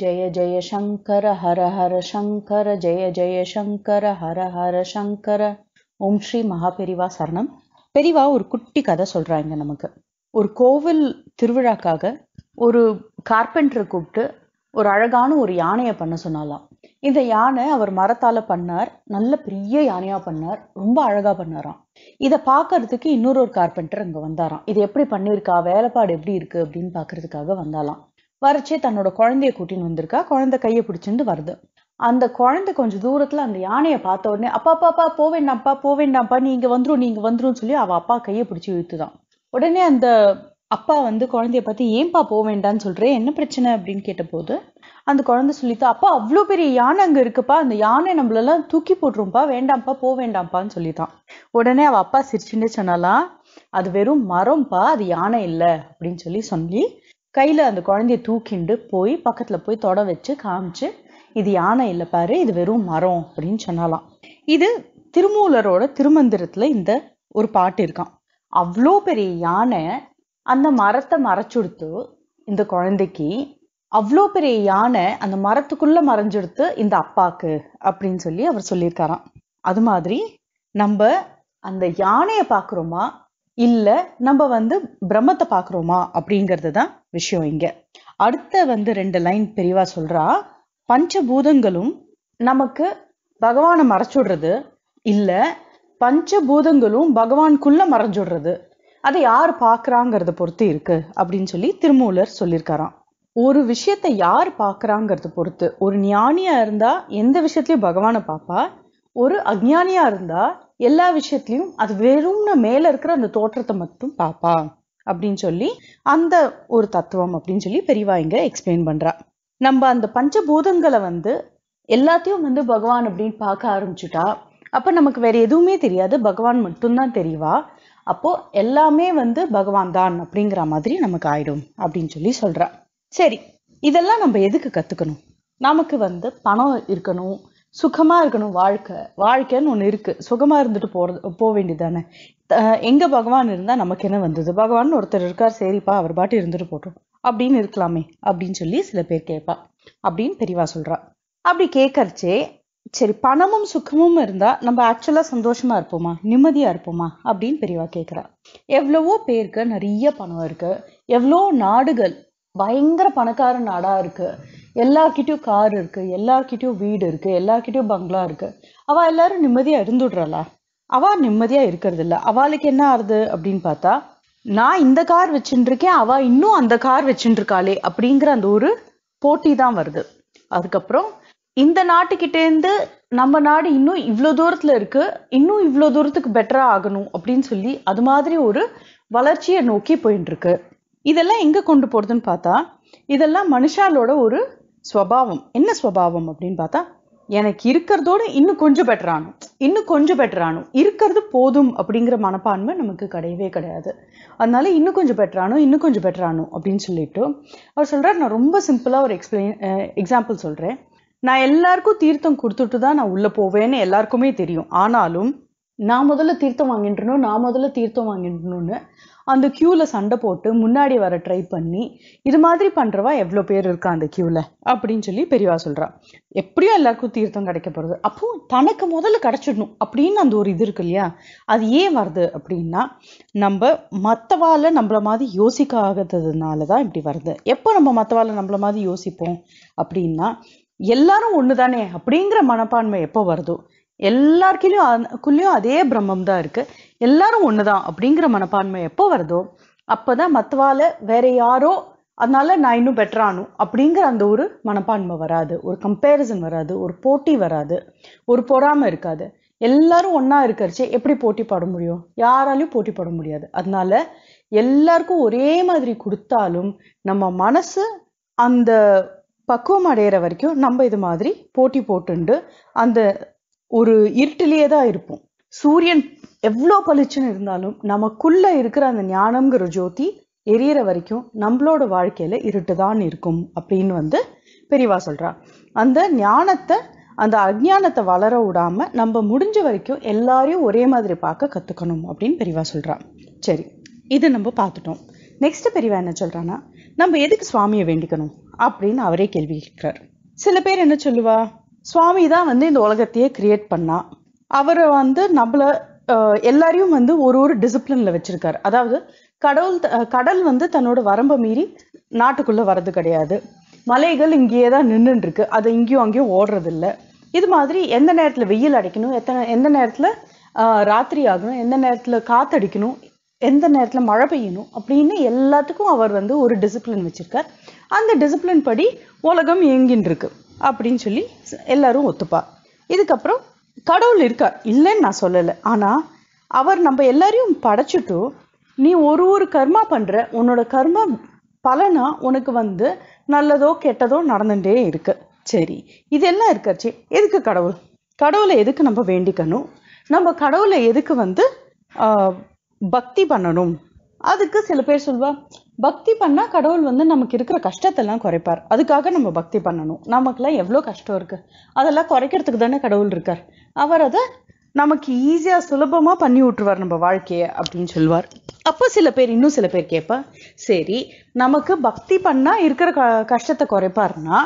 ஜய ஜய சங்கர ஹர ஹர சங்கர ஜய ஜய சங்கர ஹர ஹர சங்கர ஓம் ஸ்ரீ மகாபெரிவா சரணம் பெரிவா ஒரு குட்டி கதை சொல்றாங்க நமக்கு ஒரு கோவில் திருவிழாக்காக ஒரு கார்பெண்டரை கூப்பிட்டு ஒரு அழகான ஒரு யானையை பண்ண சொன்னாலாம் இந்த யானை அவர் மரத்தால பண்ணார் நல்ல பெரிய யானையா பண்ணார் ரொம்ப அழகா பண்ணாராம் இதை பார்க்கறதுக்கு இன்னொரு ஒரு கார்பெண்டர் அங்க வந்தாராம் இது எப்படி பண்ணியிருக்கா வேலைப்பாடு எப்படி இருக்கு அப்படின்னு பாக்குறதுக்காக வந்தாலாம் வரைச்சி தன்னோட குழந்தைய கூட்டின்னு வந்திருக்கா குழந்தை கையை பிடிச்சிட்டு வருது அந்த குழந்தை கொஞ்சம் தூரத்துல அந்த யானையை பார்த்த உடனே அப்பா அப்பா போவேண்டாம்ப்பா போவேண்டாம்ப்பா நீங்க வந்துரும் நீங்க வந்துரும் சொல்லி அவ அப்பா கையை பிடிச்சி இழுத்துதான் உடனே அந்த அப்பா வந்து குழந்தைய பார்த்து ஏன்பா போக வேண்டாம்னு சொல்றேன் என்ன பிரச்சனை அப்படின்னு கேட்டபோது அந்த குழந்தை சொல்லித்தான் அப்பா அவ்வளோ பெரிய யானை அங்க இருக்குப்பா அந்த யானை நம்மளெல்லாம் தூக்கி போட்டுரும்ப்பா வேண்டாம்ப்பா போக வேண்டாம்ப்பான்னு சொல்லித்தான் உடனே அவ அப்பா சிரிச்சுட்டு சொன்னாலாம் அது வெறும் மரம்ப்பா அது யானை இல்லை அப்படின்னு சொல்லி சொல்லி கையில் அந்த குழந்தைய தூக்கிண்டு போய் பக்கத்தில் போய் தொட வச்சு காமிச்சு இது யானை இல்லை பாரு இது வெறும் மரம் அப்படின்னு சொன்னலாம் இது திருமூலரோட திருமந்திரத்தில் இந்த ஒரு பாட்டு இருக்கான் அவ்வளோ பெரிய யானை அந்த மரத்தை மறைச்சுடுத்து இந்த குழந்தைக்கு அவ்வளோ பெரிய யானை அந்த மரத்துக்குள்ளே மறைஞ்செடுத்து இந்த அப்பாக்கு அப்படின்னு சொல்லி அவர் சொல்லியிருக்காராம் அது மாதிரி நம்ம அந்த யானையை பார்க்குறோமா இல்லை நம்ம வந்து பிரம்மத்தை பார்க்குறோமா அப்படிங்கிறது தான் விஷயம் இங்கே அடுத்த வந்து ரெண்டு லைன் பெரிவா சொல்கிறா பஞ்சபூதங்களும் நமக்கு பகவானை மறைச்சுடுறது இல்லை பஞ்சபூதங்களும் பகவானுக்குள்ளே மறைஞ்சுடுறது அதை யார் பார்க்குறாங்கிறத பொறுத்து இருக்கு அப்படின்னு சொல்லி திருமூலர் சொல்லியிருக்காராம் ஒரு விஷயத்தை யார் பார்க்குறாங்கிறத பொறுத்து ஒரு ஞானியாக இருந்தால் எந்த விஷயத்துலையும் பகவானை பார்ப்பா ஒரு அஜ்ஞானியாக இருந்தால் எல்லா விஷயத்துலையும் அது வெறும்னு மேலே இருக்கிற அந்த தோற்றத்தை மட்டும் பாப்பா அப்படின்னு சொல்லி அந்த ஒரு தத்துவம் அப்படின்னு சொல்லி பெரியவா இங்க எக்ஸ்பிளைன் பண்றா நம்ம அந்த பஞ்சபூதங்களை வந்து எல்லாத்தையும் வந்து பகவான் அப்படின்னு பார்க்க ஆரம்பிச்சுட்டா அப்போ நமக்கு வேற எதுவுமே தெரியாது பகவான் மட்டும்தான் தெரியவா அப்போ எல்லாமே வந்து பகவான் தான் அப்படிங்கிற மாதிரி நமக்கு ஆயிடும் அப்படின்னு சொல்லி சொல்றா சரி இதெல்லாம் நம்ம எதுக்கு கத்துக்கணும் நமக்கு வந்து பணம் இருக்கணும் சுகமாக இருக்கணும் வாழ்க்கை வாழ்க்கைன்னு ஒன்று இருக்குது சுகமாக இருந்துட்டு போகிறது போக வேண்டியதானே எங்கே பகவான் இருந்தால் நமக்கு என்ன வந்தது பகவான் ஒருத்தர் இருக்கார் சரிப்பா அவர் பாட்டு இருந்துட்டு போட்டோம் அப்படின்னு இருக்கலாமே அப்படின்னு சொல்லி சில பேர் கேட்பா அப்படின்னு பெரியவா சொல்றா அப்படி கேட்கறச்சே சரி பணமும் சுகமும் இருந்தா நம்ம ஆக்சுவலா சந்தோஷமா இருப்போமா நிம்மதியா இருப்போமா அப்படின்னு பெரியவா கேட்குறா எவ்வளவோ பேருக்கு நிறைய பணம் இருக்கு எவ்வளோ நாடுகள் பயங்கர பணக்கார நாடா இருக்கு எல்லார்கிட்டயும் கார் இருக்கு எல்லார்கிட்டயும் வீடு இருக்கு எல்லார்கிட்டயும் பங்களா இருக்கு அவ எல்லாரும் நிம்மதியா இருந்துடுறாளா அவ நிம்மதியா இருக்கிறது இல்லை அவளுக்கு என்ன ஆறுது அப்படின்னு பார்த்தா நான் இந்த கார் இருக்கேன் அவள் இன்னும் அந்த கார் இருக்காளே அப்படிங்கிற அந்த ஒரு போட்டி தான் வருது அதுக்கப்புறம் இந்த நாட்டுக்கிட்டேருந்து நம்ம நாடு இன்னும் இவ்வளோ தூரத்துல இருக்கு இன்னும் இவ்வளோ தூரத்துக்கு பெட்டரா ஆகணும் அப்படின்னு சொல்லி அது மாதிரி ஒரு வளர்ச்சியை நோக்கி போயிட்டு இருக்கு இதெல்லாம் எங்கே கொண்டு போறதுன்னு பார்த்தா இதெல்லாம் மனுஷாலோட ஒரு ஸ்வபாவம் என்ன ஸ்வபாவம் அப்படின்னு பார்த்தா எனக்கு இருக்கிறதோட இன்னும் கொஞ்சம் பெட்டரானும் இன்னும் கொஞ்சம் பெட்டரானும் இருக்கிறது போதும் அப்படிங்கிற மனப்பான்மை நமக்கு கிடையவே கிடையாது அதனால இன்னும் கொஞ்சம் பெட்டரானும் இன்னும் கொஞ்சம் பெட்டரானும் அப்படின்னு சொல்லிட்டு அவர் சொல்கிறார் நான் ரொம்ப சிம்பிளாக ஒரு எக்ஸ்பிளைன் எக்ஸாம்பிள் சொல்கிறேன் நான் எல்லாருக்கும் தீர்த்தம் கொடுத்துட்டு தான் நான் உள்ளே போவேன்னு எல்லாருக்குமே தெரியும் ஆனாலும் நான் முதல்ல தீர்த்தம் வாங்கிட்டுணும் நான் முதல்ல தீர்த்தம் வாங்கிடணும்னு அந்த க்யூவில் சண்டை போட்டு முன்னாடி வர ட்ரை பண்ணி இது மாதிரி பண்ணுறவா எவ்வளோ பேர் இருக்கா அந்த க்யூவில் அப்படின்னு சொல்லி பெரியவா சொல்கிறா எப்படியோ எல்லாருக்கும் தீர்த்தம் கிடைக்க போகிறது அப்போ தனக்கு முதல்ல கிடச்சிடணும் அப்படின்னு அந்த ஒரு இது இருக்கு இல்லையா அது ஏன் வருது அப்படின்னா நம்ம மற்றவால நம்மள மாதிரி யோசிக்க தான் இப்படி வருது எப்போ நம்ம மற்றவால நம்மள மாதிரி யோசிப்போம் அப்படின்னா எல்லாரும் ஒன்று தானே அப்படிங்கிற மனப்பான்மை எப்போ வருதோ எல்லாருக்குள்ளேயும் அதுக்குள்ளேயும் அதே பிரம்மம் தான் இருக்குது எல்லாரும் ஒன்று தான் அப்படிங்கிற மனப்பான்மை எப்போ வருதோ அப்போ தான் மற்றவால வேற யாரோ அதனால நான் இன்னும் பெட்டரானும் அப்படிங்கிற அந்த ஒரு மனப்பான்மை வராது ஒரு கம்பேரிசன் வராது ஒரு போட்டி வராது ஒரு பொறாமை இருக்காது எல்லாரும் ஒன்றா இருக்கிறச்சே எப்படி போட்டி பாட முடியும் யாராலையும் போட்டி பாட முடியாது அதனால எல்லாருக்கும் ஒரே மாதிரி கொடுத்தாலும் நம்ம மனசு அந்த பக்குவம் அடையிற வரைக்கும் நம்ம இது மாதிரி போட்டி போட்டுண்டு அந்த ஒரு இருட்டிலேயே தான் இருப்போம் சூரியன் எவ்வளோ பளிச்சுன்னு இருந்தாலும் நமக்குள்ளே இருக்கிற அந்த ஞானம்ங்கிற ஜோதி எரியற வரைக்கும் நம்மளோட வாழ்க்கையில் இருட்டு தான் இருக்கும் அப்படின்னு வந்து பெரியவா சொல்கிறா அந்த ஞானத்தை அந்த அஜ்ஞானத்தை வளர விடாமல் நம்ம முடிஞ்ச வரைக்கும் எல்லாரையும் ஒரே மாதிரி பார்க்க கற்றுக்கணும் அப்படின்னு பெரியவா சொல்கிறான் சரி இது நம்ம பார்த்துட்டோம் நெக்ஸ்ட் பெரியவா என்ன சொல்கிறான்னா நம்ம எதுக்கு சுவாமியை வேண்டிக்கணும் அப்படின்னு அவரே கேள்வி கேட்கிறார் சில பேர் என்ன சொல்லுவா சுவாமி தான் வந்து இந்த உலகத்தையே கிரியேட் பண்ணா அவரை வந்து நம்மளை எல்லாரையும் வந்து ஒரு ஒரு டிசிப்ளின்ல வச்சிருக்காரு அதாவது கடவுள் கடல் வந்து தன்னோட வரம்பை மீறி நாட்டுக்குள்ள வர்றது கிடையாது மலைகள் இங்கேயே தான் நின்றுட்டு இருக்கு அது இங்கேயும் அங்கேயும் ஓடுறது இல்லை இது மாதிரி எந்த நேரத்தில் வெயில் அடிக்கணும் எத்தனை எந்த நேரத்தில் ராத்திரி ஆகணும் எந்த நேரத்தில் காத்தடிக்கணும் எந்த நேரத்தில் மழை பெய்யணும் அப்படின்னு எல்லாத்துக்கும் அவர் வந்து ஒரு டிசிப்ளின் வச்சுருக்கார் அந்த டிசிப்ளின் படி உலகம் இயங்கின்னு இருக்கு அப்படின்னு சொல்லி எல்லாரும் ஒத்துப்பா இதுக்கப்புறம் கடவுள் இருக்கார் இல்லைன்னு நான் சொல்லலை ஆனால் அவர் நம்ம எல்லாரையும் படைச்சிட்டு நீ ஒரு ஒரு கர்மா பண்ணுற உன்னோட கர்ம பலனாக உனக்கு வந்து நல்லதோ கெட்டதோ நடந்துகிட்டே இருக்கு சரி இதெல்லாம் இருக்காச்சு எதுக்கு கடவுள் கடவுளை எதுக்கு நம்ம வேண்டிக்கணும் நம்ம கடவுளை எதுக்கு வந்து பக்தி பண்ணணும் அதுக்கு சில பேர் சொல்வா பக்தி பண்ணா கடவுள் வந்து நமக்கு இருக்கிற கஷ்டத்தெல்லாம் குறைப்பார் அதுக்காக நம்ம பக்தி பண்ணணும் நமக்குலாம் எவ்வளோ கஷ்டம் இருக்கு அதெல்லாம் குறைக்கிறதுக்கு தானே கடவுள் இருக்கார் அவர் அதை நமக்கு ஈஸியாக சுலபமாக பண்ணி விட்டுருவார் நம்ம வாழ்க்கையை அப்படின்னு சொல்லுவார் அப்போ சில பேர் இன்னும் சில பேர் கேட்பா சரி நமக்கு பக்தி பண்ணா இருக்கிற க கஷ்டத்தை குறைப்பார்னா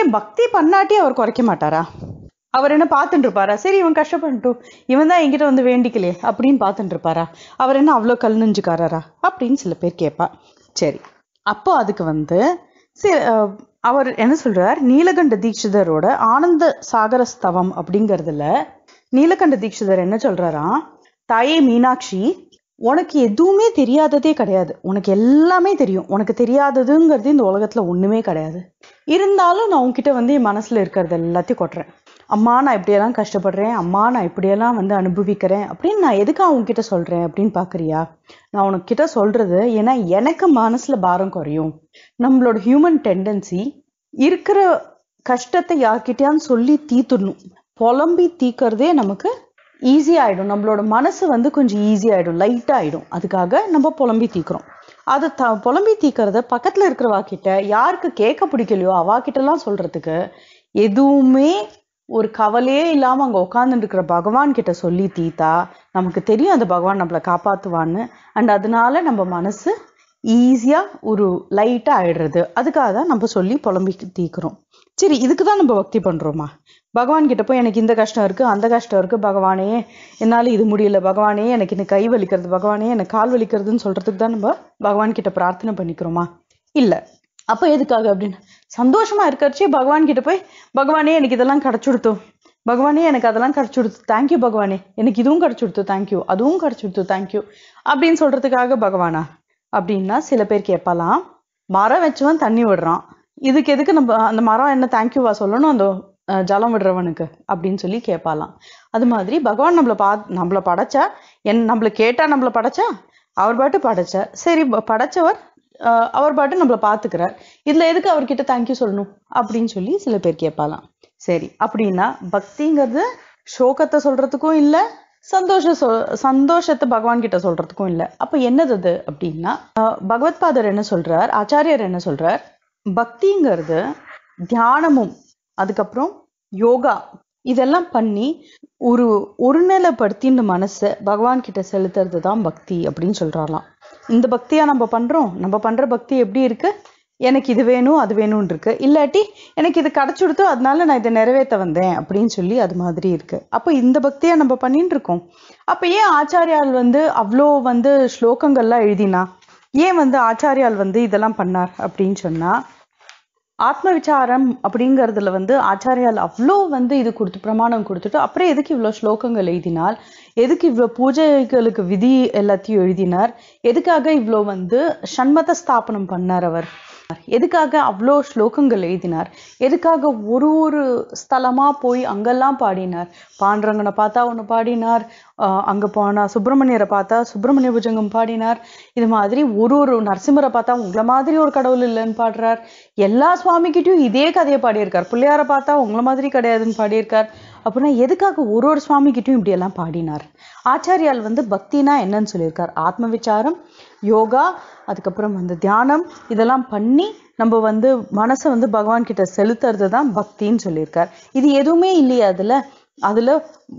ஏன் பக்தி பண்ணாட்டி அவர் குறைக்க மாட்டாரா அவர் என்ன பார்த்துட்டு இருப்பாரா சரி இவன் கஷ்டப்பட்டுட்டும் இவன் தான் என்கிட்ட வந்து வேண்டிக்கலையே அப்படின்னு பார்த்துட்டு இருப்பாரா அவர் என்ன அவ்வளோ கல் நெஞ்சுக்காரரா அப்படின்னு சில பேர் கேட்பா சரி அப்போ அதுக்கு வந்து சரி அவர் என்ன சொல்றார் நீலகண்ட தீட்சிதரோட ஆனந்த சாகர ஸ்தவம் அப்படிங்கிறதுல நீலகண்ட தீட்சிதர் என்ன சொல்றாரா தாயே மீனாட்சி உனக்கு எதுவுமே தெரியாததே கிடையாது உனக்கு எல்லாமே தெரியும் உனக்கு தெரியாததுங்கிறது இந்த உலகத்துல ஒண்ணுமே கிடையாது இருந்தாலும் நான் உன்கிட்ட வந்து என் மனசுல இருக்கிறது எல்லாத்தையும் கொட்டுறேன் அம்மா நான் இப்படியெல்லாம் கஷ்டப்படுறேன் அம்மா நான் இப்படியெல்லாம் வந்து அனுபவிக்கிறேன் அப்படின்னு நான் எதுக்கு அவங்கக்கிட்ட சொல்கிறேன் அப்படின்னு பார்க்குறியா நான் உனக்கிட்ட சொல்கிறது ஏன்னா எனக்கு மனசில் பாரம் குறையும் நம்மளோட ஹியூமன் டெண்டன்சி இருக்கிற கஷ்டத்தை யார்கிட்டயான்னு சொல்லி தீத்துடணும் புலம்பி தீக்கிறதே நமக்கு ஈஸி ஆகிடும் நம்மளோட மனசு வந்து கொஞ்சம் ஈஸி ஆயிடும் லைட்டாக ஆகிடும் அதுக்காக நம்ம புலம்பி தீக்குறோம் அது த புலம்பி தீக்கிறத பக்கத்தில் இருக்கிறவா கிட்ட யாருக்கு கேட்க பிடிக்கலையோ அவா கிட்டலாம் சொல்கிறதுக்கு எதுவுமே ஒரு கவலையே இல்லாமல் அங்கே உட்காந்துட்டுருக்கிற பகவான் கிட்ட சொல்லி தீத்தா நமக்கு தெரியும் அந்த பகவான் நம்மளை காப்பாற்றுவான்னு அண்ட் அதனால நம்ம மனசு ஈஸியாக ஒரு லைட்டாக ஆயிடுறது அதுக்காக தான் நம்ம சொல்லி புலம்பி தீக்குறோம் சரி இதுக்கு தான் நம்ம பக்தி பண்ணுறோமா பகவான் கிட்ட போய் எனக்கு இந்த கஷ்டம் இருக்குது அந்த கஷ்டம் இருக்குது பகவானே என்னால் இது முடியல பகவானே எனக்கு இன்னும் கை வலிக்கிறது பகவானே எனக்கு கால் வலிக்கிறதுன்னு சொல்கிறதுக்கு தான் நம்ம பகவான் கிட்ட பிரார்த்தனை பண்ணிக்கிறோமா இல்லை அப்போ எதுக்காக அப்படின்னு சந்தோஷமா இருக்கிறச்சு பகவான் கிட்ட போய் பகவானே எனக்கு இதெல்லாம் கிடைச்சுடுத்து பகவானே எனக்கு அதெல்லாம் கிடைச்சுடுத்து தேங்க்யூ பகவானே எனக்கு இதுவும் கிடைச்சுடுத்து தேங்க்யூ அதுவும் கிடைச்சுடுத்து தேங்க்யூ அப்படின்னு சொல்றதுக்காக பகவானா அப்படின்னா சில பேர் கேட்பலாம் மரம் வச்சவன் தண்ணி விடுறான் இதுக்கு எதுக்கு நம்ம அந்த மரம் என்ன தேங்க்யூவா சொல்லணும் அந்த ஜலம் விடுறவனுக்கு அப்படின்னு சொல்லி கேட்பாலாம் அது மாதிரி பகவான் நம்மளை பா நம்மளை படைச்சா என் நம்மளை கேட்டா நம்மளை படைச்சா அவர் பாட்டு படைச்சா சரி படைச்சவர் அவர் பாட்டு நம்மளை பார்த்துக்கிறார் இதில் எதுக்கு அவர்கிட்ட தேங்க்யூ சொல்லணும் அப்படின்னு சொல்லி சில பேர் கேட்பாலாம் சரி அப்படின்னா பக்திங்கிறது சோகத்தை சொல்றதுக்கும் இல்லை சந்தோஷ சந்தோஷத்தை சந்தோஷத்தை பகவான்கிட்ட சொல்றதுக்கும் இல்லை அப்போ என்னது அது அப்படின்னா பகவத் பாதர் என்ன சொல்றார் ஆச்சாரியர் என்ன சொல்றார் பக்திங்கிறது தியானமும் அதுக்கப்புறம் யோகா இதெல்லாம் பண்ணி ஒரு ஒருநிலைப்படுத்தி மனசை பகவான் கிட்ட செலுத்துறது தான் பக்தி அப்படின்னு சொல்றாங்களாம் இந்த பக்தியா நம்ம பண்றோம் நம்ம பண்ற பக்தி எப்படி இருக்கு எனக்கு இது வேணும் அது வேணும்னு இருக்கு இல்லாட்டி எனக்கு இது கிடைச்சுடுத்தோ அதனால நான் இதை நிறைவேற்ற வந்தேன் அப்படின்னு சொல்லி அது மாதிரி இருக்கு அப்போ இந்த பக்தியா நம்ம பண்ணிட்டு இருக்கோம் அப்ப ஏன் ஆச்சாரியால் வந்து அவ்வளோ வந்து ஸ்லோகங்கள்லாம் எழுதினா ஏன் வந்து ஆச்சாரியால் வந்து இதெல்லாம் பண்ணார் அப்படின்னு சொன்னா ஆத்ம விசாரம் அப்படிங்கிறதுல வந்து ஆச்சாரியால் அவ்வளோ வந்து இது கொடுத்து பிரமாணம் கொடுத்துட்டு அப்புறம் எதுக்கு இவ்வளோ ஸ்லோகங்கள் எழுதினார் எதுக்கு இவ்வளோ பூஜைகளுக்கு விதி எல்லாத்தையும் எழுதினார் எதுக்காக இவ்வளோ வந்து சண்மத ஸ்தாபனம் பண்ணார் அவர் எதுக்காக அவ்வளோ ஸ்லோகங்கள் எழுதினார் எதுக்காக ஒரு ஒரு ஸ்தலமாக போய் அங்கெல்லாம் பாடினார் பாண்டரங்கனை பார்த்தா ஒன்று பாடினார் அங்கே போனால் சுப்பிரமணியரை பார்த்தா சுப்பிரமணிய புஜங்கம் பாடினார் இது மாதிரி ஒரு ஒரு நரசிம்மரை பார்த்தா உங்களை மாதிரி ஒரு கடவுள் இல்லைன்னு பாடுறார் எல்லா சுவாமிக்கிட்டையும் இதே கதையை பாடியிருக்கார் பிள்ளையாரை பார்த்தா உங்களை மாதிரி கிடையாதுன்னு பாடியிருக்கார் அப்படின்னா எதுக்காக ஒரு ஒரு சுவாமிகிட்டையும் இப்படியெல்லாம் பாடினார் ஆச்சாரியால் வந்து பக்தினா என்னன்னு சொல்லியிருக்கார் ஆத்ம விசாரம் யோகா அதுக்கப்புறம் வந்து தியானம் இதெல்லாம் பண்ணி நம்ம வந்து மனசை வந்து கிட்ட செலுத்துறது தான் பக்தின்னு சொல்லியிருக்கார் இது எதுவுமே இல்லையா அதில் அதில்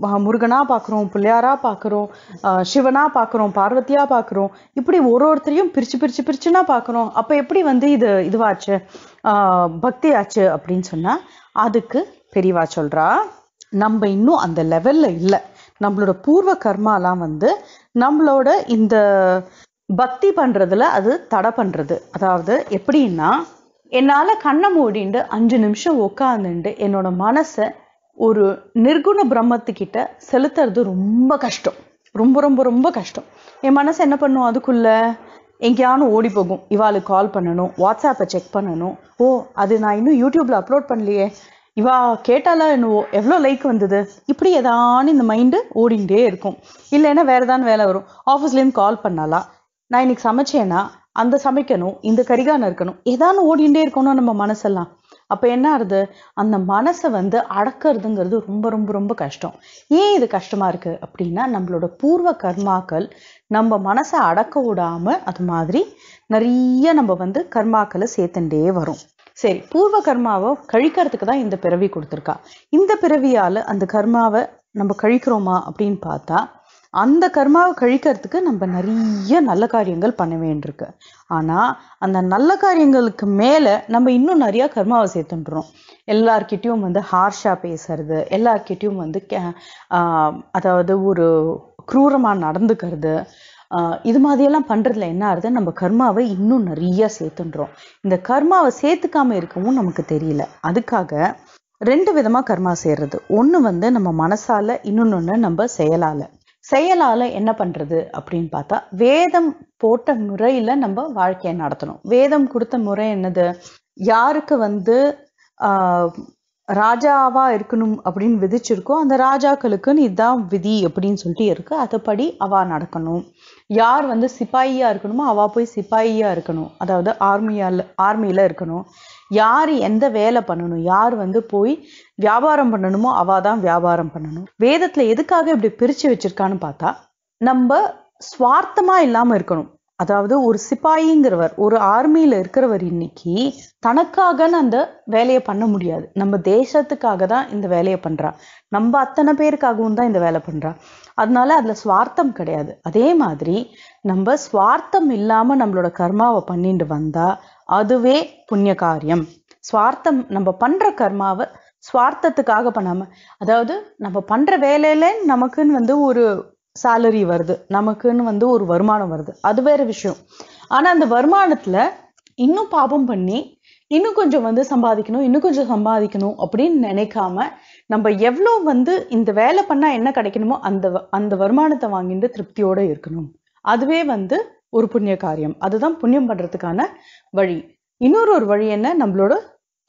பாக்குறோம் பார்க்குறோம் பாக்குறோம் பார்க்குறோம் சிவனா பார்க்குறோம் பார்வதியா பார்க்குறோம் இப்படி ஒரு ஒருத்தரையும் பிரித்து பிரித்து பிரிச்சுனா பார்க்குறோம் அப்போ எப்படி வந்து இது இதுவாச்சு பக்தி ஆச்சு அப்படின்னு சொன்னால் அதுக்கு பெரியவா சொல்கிறா நம்ம இன்னும் அந்த லெவல்ல இல்லை நம்மளோட பூர்வ கர்மாலாம் வந்து நம்மளோட இந்த பக்தி பண்றதுல அது தடை பண்றது அதாவது எப்படின்னா என்னால் கண்ணை மூடிண்டு அஞ்சு நிமிஷம் உட்காந்துண்டு என்னோட மனசை ஒரு நிர்குண பிரம்மத்துக்கிட்ட செலுத்துறது ரொம்ப கஷ்டம் ரொம்ப ரொம்ப ரொம்ப கஷ்டம் என் மனசு என்ன பண்ணும் அதுக்குள்ள எங்கேயானு ஓடி போகும் இவாளுக்கு கால் பண்ணணும் வாட்ஸ்அப்பை செக் பண்ணணும் ஓ அது நான் இன்னும் யூடியூப்ல அப்லோட் பண்ணலையே இவா கேட்டாலா என்னவோ எவ்வளோ லைக் வந்தது இப்படி ஏதானு இந்த மைண்டு ஓடிக்கிட்டே இருக்கும் இல்லைன்னா வேறு தான் வேலை வரும் ஆஃபீஸ்லேருந்து கால் பண்ணாலா நான் இன்னைக்கு சமைச்சேன்னா அந்த சமைக்கணும் இந்த கரிகாரம் இருக்கணும் ஏதானு ஓடிண்டே இருக்கணும் நம்ம மனசெல்லாம் அப்போ என்ன ஆகுது அந்த மனசை வந்து அடக்கிறதுங்கிறது ரொம்ப ரொம்ப ரொம்ப கஷ்டம் ஏன் இது கஷ்டமாக இருக்குது அப்படின்னா நம்மளோட பூர்வ கர்மாக்கள் நம்ம மனசை அடக்க விடாமல் அது மாதிரி நிறைய நம்ம வந்து கர்மாக்களை சேர்த்துட்டே வரும் சரி பூர்வ கர்மாவை கழிக்கிறதுக்கு தான் இந்த பிறவி கொடுத்துருக்கா இந்த பிறவியால் அந்த கர்மாவை நம்ம கழிக்கிறோமா அப்படின்னு பார்த்தா அந்த கர்மாவை கழிக்கிறதுக்கு நம்ம நிறைய நல்ல காரியங்கள் பண்ண வேண்டியிருக்கு ஆனால் அந்த நல்ல காரியங்களுக்கு மேலே நம்ம இன்னும் நிறையா கர்மாவை சேர்த்துன்றோம் எல்லார்கிட்டையும் வந்து ஹார்ஷாக பேசுறது எல்லார்கிட்டேயும் வந்து அதாவது ஒரு குரூரமாக நடந்துக்கிறது இது மாதிரியெல்லாம் பண்ணுறதுல என்ன ஆகுது நம்ம கர்மாவை இன்னும் நிறைய சேர்த்துன்றோம் இந்த கர்மாவை சேர்த்துக்காம இருக்கவும் நமக்கு தெரியல அதுக்காக ரெண்டு விதமாக கர்மா செய்கிறது ஒன்று வந்து நம்ம மனசால இன்னொன்று நம்ம செயலால் செயலால் என்ன பண்ணுறது அப்படின்னு பார்த்தா வேதம் போட்ட முறையில் நம்ம வாழ்க்கையை நடத்தணும் வேதம் கொடுத்த முறை என்னது யாருக்கு வந்து ராஜாவாக இருக்கணும் அப்படின்னு விதிச்சிருக்கோ அந்த ராஜாக்களுக்குன்னு இதுதான் விதி அப்படின்னு சொல்லிட்டு இருக்கு அதுபடி அவா நடக்கணும் யார் வந்து சிப்பாயியாக இருக்கணுமோ அவள் போய் சிப்பாயியாக இருக்கணும் அதாவது ஆர்மியால் ஆர்மியில் இருக்கணும் யார் எந்த வேலை பண்ணணும் யார் வந்து போய் வியாபாரம் பண்ணணுமோ அவா தான் வியாபாரம் பண்ணணும் வேதத்தில் எதுக்காக இப்படி பிரித்து வச்சிருக்கான்னு பார்த்தா நம்ம சுவார்த்தமா இல்லாமல் இருக்கணும் அதாவது ஒரு சிப்பாயிங்கிறவர் ஒரு ஆர்மியில இருக்கிறவர் இன்னைக்கு தனக்காகன்னு அந்த வேலையை பண்ண முடியாது நம்ம தேசத்துக்காக தான் இந்த வேலையை பண்றா நம்ம அத்தனை பேருக்காகவும் தான் இந்த வேலை பண்றா அதனால அதில் சுவார்த்தம் கிடையாது அதே மாதிரி நம்ம சுவார்த்தம் இல்லாமல் நம்மளோட கர்மாவை பண்ணிட்டு வந்தால் அதுவே புண்ணிய காரியம் சுவார்த்தம் நம்ம பண்ணுற கர்மாவை சுவார்த்தத்துக்காக பண்ணாமல் அதாவது நம்ம பண்ணுற வேலையில நமக்குன்னு வந்து ஒரு சேலரி வருது நமக்குன்னு வந்து ஒரு வருமானம் வருது அது வேற விஷயம் ஆனா அந்த வருமானத்துல இன்னும் பாபம் பண்ணி இன்னும் கொஞ்சம் வந்து சம்பாதிக்கணும் இன்னும் கொஞ்சம் சம்பாதிக்கணும் அப்படின்னு நினைக்காம நம்ம எவ்வளோ வந்து இந்த வேலை பண்ணா என்ன கிடைக்கணுமோ அந்த அந்த வருமானத்தை வாங்கிட்டு திருப்தியோடு இருக்கணும் அதுவே வந்து ஒரு புண்ணிய காரியம் அதுதான் புண்ணியம் பண்ணுறதுக்கான வழி இன்னொரு ஒரு வழி என்ன நம்மளோட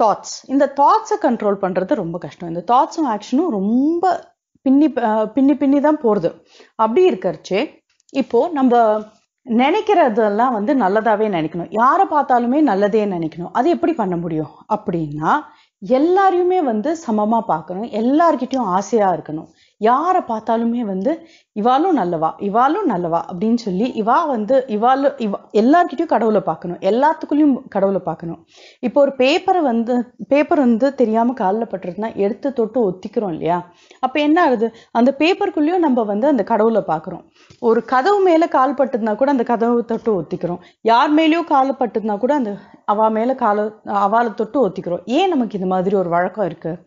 தாட்ஸ் இந்த தாட்ஸை கண்ட்ரோல் பண்ணுறது ரொம்ப கஷ்டம் இந்த தாட்ஸும் ஆக்ஷனும் ரொம்ப பின்னி பின்னி பின்னி தான் போறது அப்படி இருக்கிறச்சே இப்போ நம்ம நினைக்கிறதெல்லாம் வந்து நல்லதாவே நினைக்கணும் யாரை பார்த்தாலுமே நல்லதே நினைக்கணும் அது எப்படி பண்ண முடியும் அப்படின்னா எல்லாரையுமே வந்து சமமாக பார்க்கணும் எல்லார்கிட்டையும் ஆசையாக இருக்கணும் யாரை பார்த்தாலுமே வந்து இவாலும் நல்லவா இவாலும் நல்லவா அப்படின்னு சொல்லி இவா வந்து இவாலும் இவா எல்லார்கிட்டயும் கடவுளை பார்க்கணும் எல்லாத்துக்குள்ளேயும் கடவுளை பார்க்கணும் இப்போ ஒரு பேப்பரை வந்து பேப்பர் வந்து தெரியாமல் காலில் பட்டுருதுன்னா எடுத்து தொட்டு ஒத்திக்கிறோம் இல்லையா அப்போ என்ன ஆகுது அந்த பேப்பருக்குள்ளேயும் நம்ம வந்து அந்த கடவுளை பார்க்குறோம் ஒரு கதவு மேலே கால் பட்டுதுன்னா கூட அந்த கதவை தொட்டு ஒத்திக்கிறோம் யார் மேலேயும் கால் பட்டுதுனா கூட அந்த அவா மேலே காலை அவளை தொட்டு ஒத்திக்கிறோம் ஏன் நமக்கு இது மாதிரி ஒரு வழக்கம் இருக்குது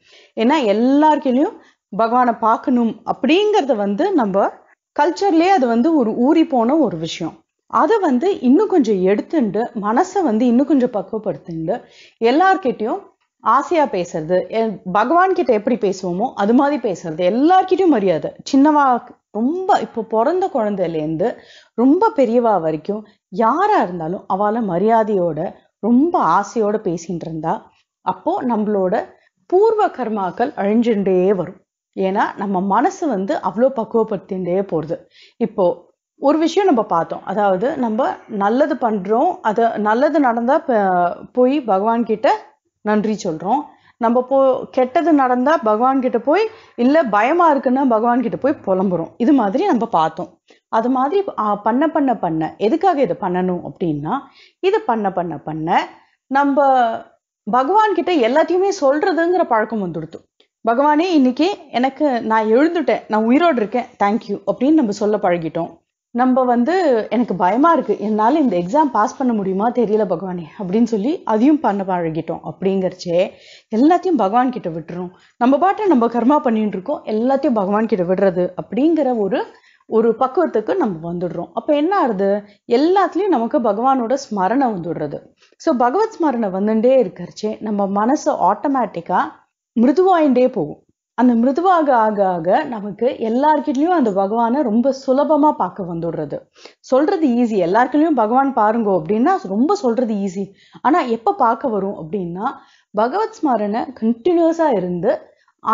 ஏன்னா எல்லாருக்கிலையும் பகவானை பார்க்கணும் அப்படிங்கிறத வந்து நம்ம கல்ச்சர்லேயே அது வந்து ஒரு ஊறி போன ஒரு விஷயம் அதை வந்து இன்னும் கொஞ்சம் எடுத்துட்டு மனசை வந்து இன்னும் கொஞ்சம் பக்குவப்படுத்துண்டு எல்லார்கிட்டையும் ஆசையா பேசுறது பகவான் கிட்ட எப்படி பேசுவோமோ அது மாதிரி பேசுறது எல்லார்கிட்டையும் மரியாதை சின்னவா ரொம்ப இப்போ பிறந்த குழந்தையிலேருந்து ரொம்ப பெரியவா வரைக்கும் யாரா இருந்தாலும் அவளை மரியாதையோட ரொம்ப ஆசையோட பேசிட்டு இருந்தா அப்போ நம்மளோட பூர்வ கர்மாக்கள் அழிஞ்சுட்டே வரும் ஏன்னா நம்ம மனசு வந்து அவ்வளோ பக்குவப்படுத்திகிட்டே போகிறது இப்போது ஒரு விஷயம் நம்ம பார்த்தோம் அதாவது நம்ம நல்லது பண்ணுறோம் அது நல்லது நடந்தால் போய் பகவான்கிட்ட நன்றி சொல்கிறோம் நம்ம போ கெட்டது நடந்தால் பகவான்கிட்ட போய் இல்லை பயமாக இருக்குன்னா பகவான்கிட்ட போய் புலம்புறோம் இது மாதிரி நம்ம பார்த்தோம் அது மாதிரி பண்ண பண்ண பண்ண எதுக்காக இதை பண்ணணும் அப்படின்னா இது பண்ண பண்ண பண்ண நம்ம பகவான்கிட்ட எல்லாத்தையுமே சொல்கிறதுங்கிற பழக்கம் வந்துடுத்தோம் பகவானே இன்னைக்கு எனக்கு நான் எழுந்துட்டேன் நான் உயிரோடு இருக்கேன் தேங்க்யூ அப்படின்னு நம்ம சொல்ல பழகிட்டோம் நம்ம வந்து எனக்கு பயமாக இருக்குது என்னால் இந்த எக்ஸாம் பாஸ் பண்ண முடியுமா தெரியல பகவானே அப்படின்னு சொல்லி அதையும் பண்ண பழகிட்டோம் அப்படிங்கிறச்சே எல்லாத்தையும் பகவான் கிட்ட விட்டுரும் நம்ம பாட்டை நம்ம கர்மா பண்ணிட்டு இருக்கோம் எல்லாத்தையும் பகவான் கிட்ட விடுறது அப்படிங்கிற ஒரு ஒரு பக்குவத்துக்கு நம்ம வந்துடுறோம் அப்போ என்ன ஆகுது எல்லாத்துலேயும் நமக்கு பகவானோட ஸ்மரணை வந்துடுறது ஸோ பகவத் ஸ்மரணை வந்துட்டே இருக்கிறச்சே நம்ம மனசை ஆட்டோமேட்டிக்காக மிருதுவாயின்றே போகும் அந்த மிருதுவாக ஆக ஆக நமக்கு எல்லார்கிட்டையும் அந்த பகவானை ரொம்ப சுலபமா பார்க்க வந்துடுறது சொல்றது ஈஸி எல்லாருக்கிட்டையும் பகவான் பாருங்க அப்படின்னா ரொம்ப சொல்றது ஈஸி ஆனா எப்ப பார்க்க வரும் அப்படின்னா பகவத் ஸ்மரணை கண்டினியூஸா இருந்து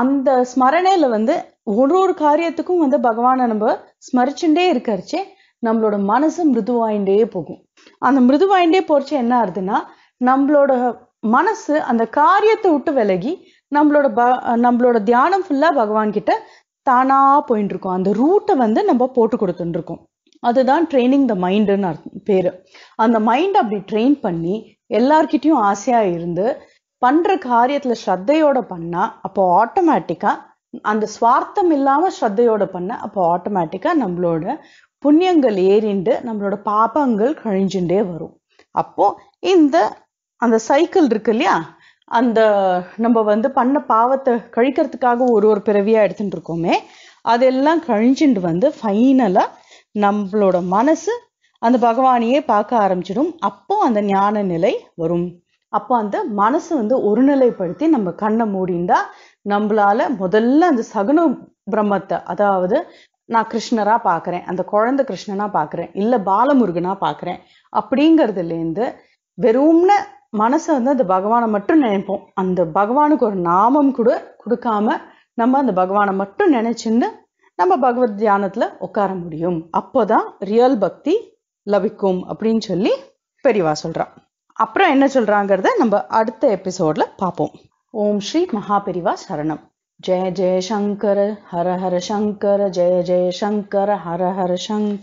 அந்த ஸ்மரணையில வந்து ஒரு ஒரு காரியத்துக்கும் வந்து பகவானை நம்ம ஸ்மரிச்சுட்டே இருக்கிறச்சே நம்மளோட மனசு மிருதுவாயின்றே போகும் அந்த மிருதுவாயின்றே போறச்சு என்ன ஆகுதுன்னா நம்மளோட மனசு அந்த காரியத்தை விட்டு விலகி நம்மளோட ப நம்மளோட தியானம் ஃபுல்லாக பகவான்கிட்ட தானாக போயின்னு இருக்கும் அந்த ரூட்டை வந்து நம்ம போட்டு கொடுத்துட்டு இருக்கோம் அதுதான் ட்ரைனிங் த மைண்டுன்னு அர்த்தம் பேர் அந்த மைண்ட் அப்படி ட்ரெயின் பண்ணி எல்லார்கிட்டையும் ஆசையாக இருந்து பண்ணுற காரியத்தில் ஸ்ரத்தையோட பண்ணால் அப்போ ஆட்டோமேட்டிக்காக அந்த சுவார்த்தம் இல்லாமல் ஸ்ரத்தையோட பண்ண அப்போ ஆட்டோமேட்டிக்காக நம்மளோட புண்ணியங்கள் ஏறிண்டு நம்மளோட பாபங்கள் கழிஞ்சுட்டே வரும் அப்போ இந்த அந்த சைக்கிள் இருக்கு இல்லையா அந்த நம்ம வந்து பண்ண பாவத்தை கழிக்கிறதுக்காக ஒரு ஒரு பிறவியாக எடுத்துகிட்டு இருக்கோமே அதெல்லாம் கழிஞ்சுட்டு வந்து ஃபைனலாக நம்மளோட மனசு அந்த பகவானையே பார்க்க ஆரம்பிச்சிடும் அப்போ அந்த ஞான நிலை வரும் அப்போ அந்த மனசு வந்து ஒருநிலைப்படுத்தி நம்ம கண்ணை மூடிந்தா நம்மளால முதல்ல அந்த சகுன பிரம்மத்தை அதாவது நான் கிருஷ்ணராக பார்க்குறேன் அந்த குழந்தை கிருஷ்ணனா பார்க்குறேன் இல்லை பாலமுருகனாக பார்க்குறேன் அப்படிங்கிறதுலேருந்து வெறும்ன மனசை வந்து அந்த பகவானை மட்டும் நினைப்போம் அந்த பகவானுக்கு ஒரு நாமம் கூட கொடுக்காம நம்ம அந்த பகவானை மட்டும் நினைச்சுன்னு நம்ம பகவத் தியானத்துல உட்கார முடியும் அப்போதான் ரியல் பக்தி லபிக்கும் அப்படின்னு சொல்லி பெரியவா சொல்றான் அப்புறம் என்ன சொல்றாங்கிறத நம்ம அடுத்த எபிசோட்ல பார்ப்போம் ஓம் ஸ்ரீ மகா பெரிவா சரணம் ஜெய ஜெய சங்கர ஹர ஹர சங்கர ஜெய ஜெய சங்கர ஹர ஹர சங்கர்